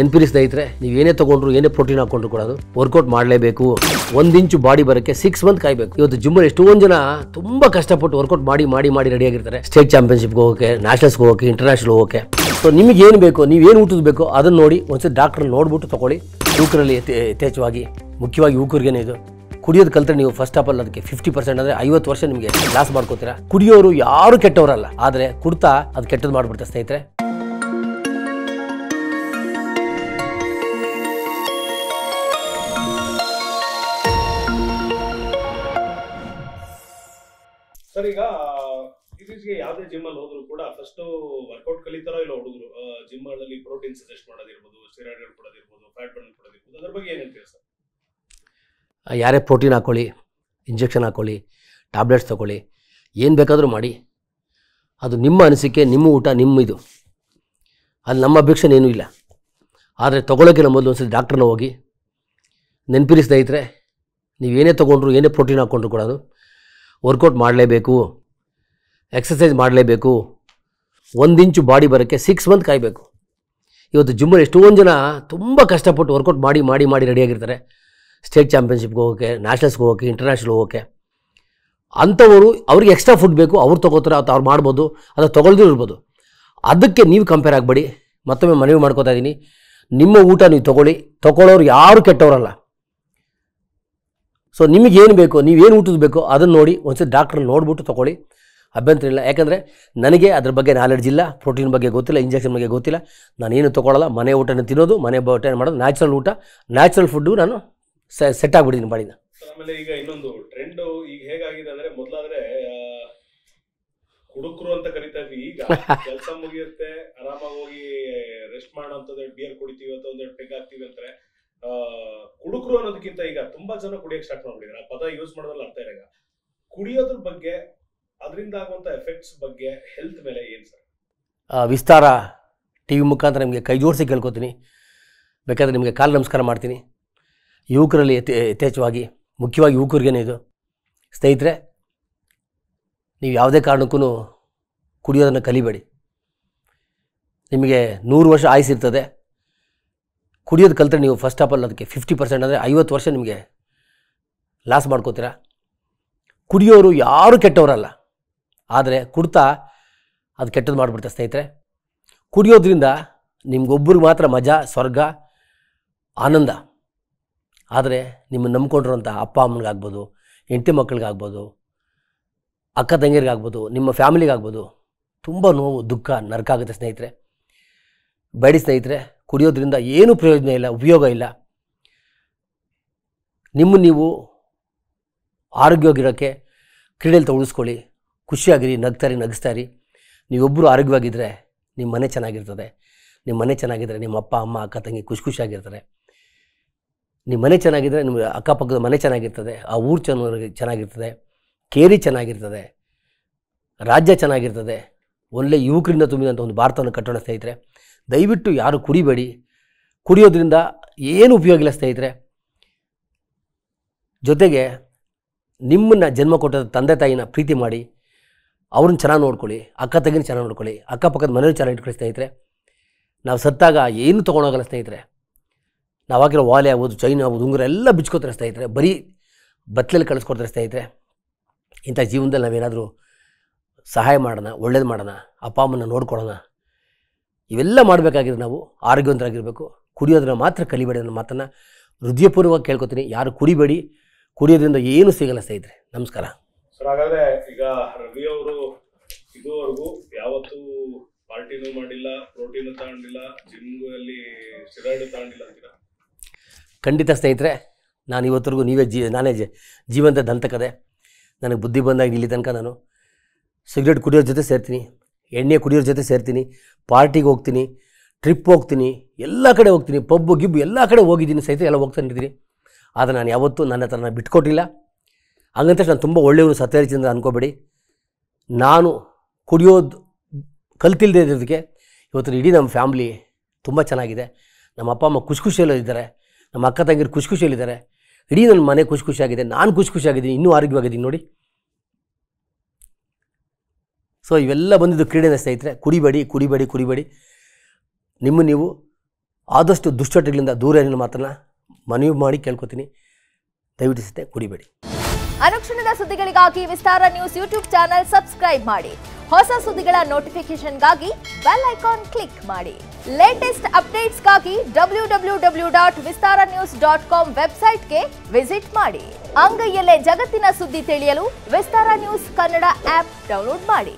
ನೆನಪಿರಿ ಸ್ನೇಹಿತರೆ ನೀವು ಏನೇ ತಗೊಂಡ್ರು ಏನೇ ಪ್ರೋಟೀನ್ ಹಾಕೊಂಡ್ರು ಕೂಡ ಅದು ವರ್ಕೌಟ್ ಮಾಡಲೇಬೇಕು ಒಂದ್ ಇಂಚು ಬಾಡಿ ಬರಕ್ಕೆ ಸಿಕ್ಸ್ ಮಂತ್ ಕಾಯಬೇಕು ಇವತ್ತು ಜಿಮ್ಮಲ್ಲಿ ಎಷ್ಟೊಂದು ಜನ ತುಂಬಾ ಕಷ್ಟಪಟ್ಟು ವರ್ಕೌಟ್ ಮಾಡಿ ಮಾಡಿ ಮಾಡಿ ರೆಡಿ ಆಗಿರ್ತಾರೆ ಸ್ಟೇಟ್ ಚಾಂಪಿಯನ್ಶಿಪ್ ಹೋಗೋಕೆ ನ್ಯಾಷನಲ್ಸ್ ಹೋಗೋಕೆ ಇಂಟರ್ನ್ಯಾಷನಲ್ ಹೋಗೋಕೆ ಸೊ ನಿಮಗೆ ಏನು ಬೇಕು ನೀವು ಏನು ಊಟದ ಅದನ್ನ ನೋಡಿ ಒಂದ್ಸರಿ ಡಾಕ್ಟರ್ ನೋಡ್ಬಿಟ್ಟು ತಗೊಳ್ಳಿ ಯುವಕರಲ್ಲಿ ಯಥೇಚ್ಛವಾಗಿ ಮುಖ್ಯವಾಗಿ ಯುವಕರಿಗೇನೆ ಇದು ಕುಡಿಯೋದು ಕಲ್ತ್ರೆ ನೀವು ಫಸ್ಟ್ ಆಫ್ ಆಲ್ ಅದಕ್ಕೆ ಫಿಫ್ಟಿ ಪರ್ಸೆಂಟ್ ಅಂದ್ರೆ ಐವತ್ತು ವರ್ಷ ನಿಮಗೆ ಲಾಸ್ ಮಾಡ್ಕೋತೀರಾ ಕುಡಿಯೋರು ಯಾರು ಕೆಟ್ಟವರಲ್ಲ ಆದರೆ ಕುಡ್ತಾ ಅದು ಕೆಟ್ಟದ್ದು ಮಾಡ್ಬಿಡ್ತಾರೆ ಸ್ನೇಹಿತರೆ ಸರ್ ಈಗ ಇತ್ತೀಚೆಗೆ ಯಾವುದೇ ಜಿಮ್ ಅಲ್ಲಿ ಹೋದ್ರು ಕೂಡ ಫಸ್ಟ್ ವರ್ಕೌಟ್ ಕಲಿತಾರೋ ಇಲ್ಲ ಹುಡುಗರು ಜಿಮ್ ಅಲ್ಲಿ ಪ್ರೋಟೀನ್ ಸಜೆಸ್ಟ್ ಮಾಡೋದಿರ್ಬೋದು ಸ್ಟಿರಾಯ್ಡ್ ಕೊಡೋದಿರ್ಬೋದು ಫ್ಯಾಟ್ ಬರ್ನ್ ಕೊಡೋದಿರ್ಬೋದು ಅದ್ರ ಬಗ್ಗೆ ಏನಂತೀರಾ ಸರ್ ಯಾರೇ ಪ್ರೋಟೀನ್ ಹಾಕೊಳ್ಳಿ ಇಂಜೆಕ್ಷನ್ ಹಾಕೊಳ್ಳಿ ಟ್ಯಾಬ್ಲೆಟ್ಸ್ ತಗೊಳ್ಳಿ ಏನು ಬೇಕಾದರೂ ಮಾಡಿ ಅದು ನಿಮ್ಮ ಅನಿಸಿಕೆ ನಿಮ್ಮ ಊಟ ನಿಮ್ಮ ಇದು ಅಲ್ಲಿ ನಮ್ಮ ಏನೂ ಇಲ್ಲ ಆದರೆ ತೊಗೊಳೋಕ್ಕಿಂತ ಮೊದಲು ಒಂದ್ಸಲ ಡಾಕ್ಟ್ರನ್ನ ಹೋಗಿ ನೆನಪಿರಿ ನೀವು ನೀವೇನೇ ತೊಗೊಂಡ್ರು ಏನೇ ಪ್ರೋಟೀನ್ ಹಾಕ್ಕೊಂಡ್ರು ಕೂಡ ಅದು ವರ್ಕೌಟ್ ಮಾಡಲೇಬೇಕು ಎಕ್ಸಸೈಸ್ ಮಾಡಲೇಬೇಕು ಒಂದು ಇಂಚು ಬಾಡಿ ಬರೋಕ್ಕೆ ಸಿಕ್ಸ್ ಮಂತ್ ಕಾಯಬೇಕು ಇವತ್ತು ಜಿಮ್ಮಲ್ಲಿ ಎಷ್ಟೊಂದು ಜನ ತುಂಬ ಕಷ್ಟಪಟ್ಟು ವರ್ಕೌಟ್ ಮಾಡಿ ಮಾಡಿ ಮಾಡಿ ರೆಡಿಯಾಗಿರ್ತಾರೆ ಸ್ಟೇಟ್ ಚಾಂಪಿಯನ್ಶಿಪ್ಗೆ ಹೋಗೋಕ್ಕೆ ನ್ಯಾಷನಲ್ಸ್ಗೆ ಹೋಗೋಕ್ಕೆ ಇಂಟರ್ನ್ಯಾಷನಲ್ ಹೋಗೋಕ್ಕೆ ಅಂಥವರು ಅವ್ರಿಗೆ ಎಕ್ಸ್ಟ್ರಾ ಫುಡ್ ಬೇಕು ಅವ್ರು ತೊಗೋತಾರೆ ಅಥವಾ ಅವ್ರು ಮಾಡ್ಬೋದು ಅಥವಾ ತೊಗೊಳ್ದು ಇರ್ಬೋದು ಅದಕ್ಕೆ ನೀವು ಕಂಪೇರ್ ಆಗಬೇಡಿ ಮತ್ತೊಮ್ಮೆ ಮನವಿ ಮಾಡ್ಕೋತಾ ಇದ್ದೀನಿ ನಿಮ್ಮ ಊಟ ನೀವು ತೊಗೊಳ್ಳಿ ತೊಗೊಳ್ಳೋರು ಯಾರು ಕೆಟ್ಟವರಲ್ಲ ಸೊ ನಿಮಗೇನು ಬೇಕು ನೀವೇನು ಊಟದ ಬೇಕೋ ಅದನ್ನು ನೋಡಿ ಒಂದ್ಸರಿ ಡಾಕ್ಟರ್ ನೋಡ್ಬಿಟ್ಟು ತೊಗೊಳ್ಳಿ ಅಭ್ಯಂತರ ಇಲ್ಲ ಯಾಕಂದರೆ ನನಗೆ ಅದ್ರ ಬಗ್ಗೆ ನಾಲೆಡ್ಜ್ ಇಲ್ಲ ಪ್ರೋಟೀನ್ ಬಗ್ಗೆ ಗೊತ್ತಿಲ್ಲ ಇಂಜೆಕ್ಷನ್ ಬಗ್ಗೆ ಗೊತ್ತಿಲ್ಲ ನಾನೇನು ತೊಗೊಳ್ಳಲ್ಲ ಮನೆ ಊಟನ ತಿನ್ನೋದು ಮನೆ ಊಟ ಮಾಡೋದು ನ್ಯಾಚುರಲ್ ಊಟ ನ್ಯಾಚುರಲ್ ಫುಡ್ಡು ನಾನು ಸೆಟ್ ಆಗಿಬಿಟ್ಟಿದ್ದೀನಿ ಬಾಡಿನ ಆಮೇಲೆ ಈಗ ಇನ್ನೊಂದು ಟ್ರೆಂಡ್ ಈಗ ಹೇಗಾಗಿದೆ ಅಂದ್ರೆ ಮೊದಲಾದ್ರೆ ಹುಡುಕರು ಅಂತ ಕರಿತಾ ಇದ್ವಿ ಈಗ ಕೆಲಸ ಮುಗಿಯುತ್ತೆ ಆರಾಮಾಗಿ ಹೋಗಿ ರೆಸ್ಟ್ ಮಾಡೋ ಬಿಯರ್ ಕುಡಿತೀವಿ ಅಥವಾ ಒಂದೆರಡು ಪೆಗ್ ಹಾಕ್ತೀವಿ ಅಂದ್ರೆ ಯುವಕರು ಅನ್ನೋದಕ್ಕಿಂತ ಈಗ ತುಂಬಾ ಜನ ಕುಡಿಯೋಕೆ ಸ್ಟಾರ್ಟ್ ಮಾಡ್ಬಿಟ್ಟಿದ್ದಾರೆ ಆ ಪದ ಯೂಸ್ ಮಾಡೋದ್ರಲ್ಲಿ ಅರ್ಥ ಇರಾಗ ಕುಡಿಯೋದ್ರ ಬಗ್ಗೆ ಅದರಿಂದ ಆಗುವಂತ ಎಫೆಕ್ಟ್ಸ್ ಬಗ್ಗೆ ಹೆಲ್ತ್ ಮೇಲೆ ಏನು ಸರ್ ವಿಸ್ತಾರ ಟಿ ವಿ ಮುಖಾಂತರ ನಿಮಗೆ ಕೈ ಜೋಡಿಸಿ ಕೇಳ್ಕೊತೀನಿ ಬೇಕಾದರೆ ನಿಮಗೆ ಕಾಲು ನಮಸ್ಕಾರ ಮಾಡ್ತೀನಿ ಯುವಕರಲ್ಲಿ ಯಥೇ ಯಥೇಚ್ಛವಾಗಿ ಮುಖ್ಯವಾಗಿ ಯುವಕರಿಗೇನೆ ಇದು ಸ್ನೇಹಿತರೆ ನೀವು ಯಾವುದೇ ಕಾರಣಕ್ಕೂ ಕುಡಿಯೋದನ್ನು ಕಲಿಬೇಡಿ ನಿಮಗೆ ನೂರು ವರ್ಷ ಆಯುಸಿರ್ತದೆ ಕುಡಿಯೋದು ಕಲಿತ್ರೆ ನೀವು ಫಸ್ಟ್ ಆಫ್ ಆಲ್ ಅದಕ್ಕೆ ಫಿಫ್ಟಿ ಪರ್ಸೆಂಟ್ ಅಂದರೆ ಐವತ್ತು ವರ್ಷ ನಿಮಗೆ ಲಾಸ್ ಮಾಡ್ಕೋತೀರಾ ಕುಡಿಯೋರು ಯಾರೂ ಕೆಟ್ಟವರಲ್ಲ ಆದರೆ ಕುಡ್ತಾ ಅದು ಕೆಟ್ಟದ್ದು ಮಾಡಿಬಿಡ್ತಾರೆ ಸ್ನೇಹಿತರೆ ಕುಡಿಯೋದ್ರಿಂದ ನಿಮ್ಗೊಬ್ಬರು ಮಾತ್ರ ಮಜಾ ಸ್ವರ್ಗ ಆನಂದ ಆದರೆ ನಿಮ್ಮನ್ನು ನಂಬ್ಕೊಂಡಿರೋಂಥ ಅಪ್ಪ ಅಮ್ಮನಿಗಾಗ್ಬೋದು ಹೆಂಡತಿ ಮಕ್ಕಳಿಗಾಗ್ಬೋದು ಅಕ್ಕ ತಂಗಿರಿಗಾಗ್ಬೋದು ನಿಮ್ಮ ಫ್ಯಾಮಿಲಿಗಾಗ್ಬೋದು ತುಂಬ ನೋವು ದುಃಖ ನರಕ ಆಗುತ್ತೆ ಸ್ನೇಹಿತರೆ ಬೇಡಿ ಸ್ನೇಹಿತರೆ ಕುಡಿಯೋದ್ರಿಂದ ಏನೂ ಪ್ರಯೋಜನ ಇಲ್ಲ ಉಪಯೋಗ ಇಲ್ಲ ನಿಮ್ಮ ನೀವು ಆರೋಗ್ಯವಾಗಿರೋಕ್ಕೆ ಕ್ರೀಡೆಯಲ್ಲಿ ತೊಗೊಳಿಸ್ಕೊಳ್ಳಿ ಖುಷಿಯಾಗಿರಿ ನಗ್ತಾರಿ ನಗಿಸ್ತಾರಿ ನೀವೊಬ್ಬರು ಆರೋಗ್ಯವಾಗಿದ್ದರೆ ನಿಮ್ಮ ಮನೆ ಚೆನ್ನಾಗಿರ್ತದೆ ನಿಮ್ಮ ಮನೆ ಚೆನ್ನಾಗಿದ್ದರೆ ನಿಮ್ಮ ಅಪ್ಪ ಅಮ್ಮ ಅಕ್ಕ ತಂಗಿ ಖುಷಿ ಖುಷಿಯಾಗಿರ್ತಾರೆ ನಿಮ್ಮ ಮನೆ ಚೆನ್ನಾಗಿದ್ದರೆ ನಿಮ್ಮ ಅಕ್ಕಪಕ್ಕದ ಮನೆ ಚೆನ್ನಾಗಿರ್ತದೆ ಆ ಊರು ಚೆನ್ನಾಗಿ ಚೆನ್ನಾಗಿರ್ತದೆ ಕೇರಿ ಚೆನ್ನಾಗಿರ್ತದೆ ರಾಜ್ಯ ಚೆನ್ನಾಗಿರ್ತದೆ ಒಳ್ಳೆ ಯುವಕರಿಂದ ತುಂಬಿದಂಥ ಒಂದು ಭಾರತವನ್ನು ಕಟ್ಟೋಣ ಸ್ನೇಹಿತರೆ ದಯವಿಟ್ಟು ಯಾರು ಕುಡಿಬೇಡಿ ಕುಡಿಯೋದ್ರಿಂದ ಏನು ಉಪಯೋಗ ಇಲ್ಲ ಸ್ನೇಹಿತರೆ ಜೊತೆಗೆ ನಿಮ್ಮನ್ನು ಜನ್ಮ ಕೊಟ್ಟದ ತಂದೆ ತಾಯಿನ ಪ್ರೀತಿ ಮಾಡಿ ಅವ್ರನ್ನ ಚೆನ್ನಾಗಿ ನೋಡ್ಕೊಳ್ಳಿ ಅಕ್ಕ ತೆಗಿನ ಚೆನ್ನಾಗಿ ನೋಡ್ಕೊಳ್ಳಿ ಅಕ್ಕಪಕ್ಕದ ಮನೇಲಿ ಚೆನ್ನಾಗಿ ಇಟ್ಕೊಳ್ಳಿ ಸ್ನೇಹಿತರೆ ನಾವು ಸತ್ತಾಗ ಏನು ತೊಗೊಂಡೋಗಲ್ಲ ಸ್ನೇಹಿತರೆ ನಾವು ಹಾಕಿರೋ ವಾಲೆ ಆಗ್ಬೋದು ಚೈನ್ ಆಗ್ಬೋದು ಉಂಗುರ ಎಲ್ಲ ಬಿಚ್ಕೋತಾರೆ ಸ್ನೇಹಿತರೆ ಬರೀ ಬತ್ತಲಲ್ಲಿ ಕಳಿಸ್ಕೊಡ್ತಾರೆ ಸ್ನೇಹಿತರೆ ಇಂಥ ಜೀವನದಲ್ಲಿ ನಾವೇನಾದರೂ ಸಹಾಯ ಮಾಡೋಣ ಒಳ್ಳೇದು ಮಾಡೋಣ ಅಪ್ಪ ಅಮ್ಮನ ನೋಡ್ಕೊಳ್ಳೋಣ ಇವೆಲ್ಲ ಮಾಡಬೇಕಾಗಿದೆ ನಾವು ಆರೋಗ್ಯವಂತರಾಗಿರಬೇಕು ಕುಡಿಯೋದನ್ನು ಮಾತ್ರ ಕಲಿಬೇಡಿ ಅನ್ನೋ ಮಾತನ್ನು ಹೃದಯಪೂರ್ವಕ ಕೇಳ್ಕೊತೀನಿ ಯಾರು ಕುಡಿಬೇಡಿ ಕುಡಿಯೋದ್ರಿಂದ ಏನು ಸಿಗಲ್ಲ ಸ್ನೇಹಿತರೆ ನಮಸ್ಕಾರ ಸರ್ ಹಾಗಾದ್ರೆ ಈಗ ರವಿ ಅವರು ಇದುವರೆಗೂ ಯಾವತ್ತೂ ಪಾರ್ಟಿನೂ ಮಾಡಿಲ್ಲ ಪ್ರೋಟೀನು ತಗೊಂಡಿಲ್ಲ ಜಿಮ್ಗಲ್ಲಿ ತಗೊಂಡಿಲ್ಲ ಅಂತೀರ ಖಂಡಿತ ಸ್ನೇಹಿತರೆ ನಾನು ಇವತ್ತರೆಗೂ ನೀವೇ ಜೀ ನಾನೇ ಜೀವಂತ ದಂತಕದೆ ನನಗೆ ಬುದ್ಧಿ ಬಂದಾಗ ಇಲ್ಲಿ ತನಕ ನಾನು ಸಿಗರೇಟ್ ಕುಡಿಯೋ ಜೊತೆ ಸೇರ್ತೀನಿ ಎಣ್ಣೆ ಕುಡಿಯೋರ ಜೊತೆ ಸೇರ್ತೀನಿ ಪಾರ್ಟಿಗೆ ಹೋಗ್ತೀನಿ ಟ್ರಿಪ್ ಹೋಗ್ತೀನಿ ಎಲ್ಲ ಕಡೆ ಹೋಗ್ತೀನಿ ಪಬ್ಬು ಗಿಬ್ಬು ಎಲ್ಲ ಕಡೆ ಹೋಗಿದ್ದೀನಿ ಸಹಿತ ಎಲ್ಲ ಹೋಗ್ತಾನಿದ್ದೀನಿ ಆದರೆ ನಾನು ಯಾವತ್ತೂ ನನ್ನ ಹತ್ರ ಬಿಟ್ಕೊಟ್ಟಿಲ್ಲ ಹಂಗಂತ ನಾನು ತುಂಬ ಒಳ್ಳೆಯವರು ಸತ್ಯರಿಚಂದ್ರ ಅಂದ್ಕೋಬೇಡಿ ನಾನು ಕುಡಿಯೋದು ಕಲ್ತಿಲ್ಲದೆ ಇರೋದಕ್ಕೆ ಇವತ್ತು ಇಡೀ ನಮ್ಮ ಫ್ಯಾಮ್ಲಿ ತುಂಬ ಚೆನ್ನಾಗಿದೆ ನಮ್ಮ ಅಪ್ಪ ಅಮ್ಮ ಖುಷಿ ಖುಷಿಯಲ್ಲಿದ್ದಾರೆ ನಮ್ಮ ಅಕ್ಕ ತಂಗಿರು ಖುಷಿ ಖುಷಿಯಲ್ಲಿದ್ದಾರೆ ಇಡೀ ನನ್ನ ಮನೆ ಖುಷಿ ಖುಷಿಯಾಗಿದೆ ನಾನು ಖುಷಿ ಖುಷಿಯಾಗಿದ್ದೀನಿ ಇನ್ನೂ ಆರೋಗ್ಯವಾಗಿದ್ದೀನಿ ನೋಡಿ ಸೊ ಇವೆಲ್ಲ ಬಂದಿದ್ದು ಕ್ರೀಡೆನ ಸ್ನೇಹಿತರೆ ಕುಡಿಬೇಡಿ ಕುಡಿಬೇಡಿ ಕುಡಿಬೇಡಿ ನಿಮ್ಮ ನೀವು ಆದಷ್ಟು ದುಶ್ಚಟಗಳಿಂದ ದೂರ ಇರಲು ಮಾತ್ರ ಮನವಿ ಮಾಡಿ ಕೇಳ್ಕೊತೀನಿ ದಯವಿಟ್ಟು ಸತೆ ಕುಡಿಬೇಡಿ ಅನುಕ್ಷಣದ ಸುದ್ದಿಗಳಿಗಾಗಿ Vistara news YouTube channel subscribe ಮಾಡಿ ಹೊಸ ಸುದ್ದಿಗಳ ನೋಟಿಫಿಕೇಶನ್ಗಾಗಿ ಬೆಲ್ ಐಕಾನ್ ಕ್ಲಿಕ್ ಮಾಡಿ ಲೇಟೆಸ್ಟ್ ಅಪ್ಡೇಟ್ಸ್ಗಾಗಿ W W W dot Vistara news dot com ವೆಬ್ಸೈಟ್ಗೆ ವಿಸಿಟ್ ಮಾಡಿ ಅಂಗೈಯಲ್ಲೇ ಜಗತ್ತಿನ ಸುದ್ದಿ ತಿಳಿಯಲು Vistara news Kannada app download ಮಾಡಿ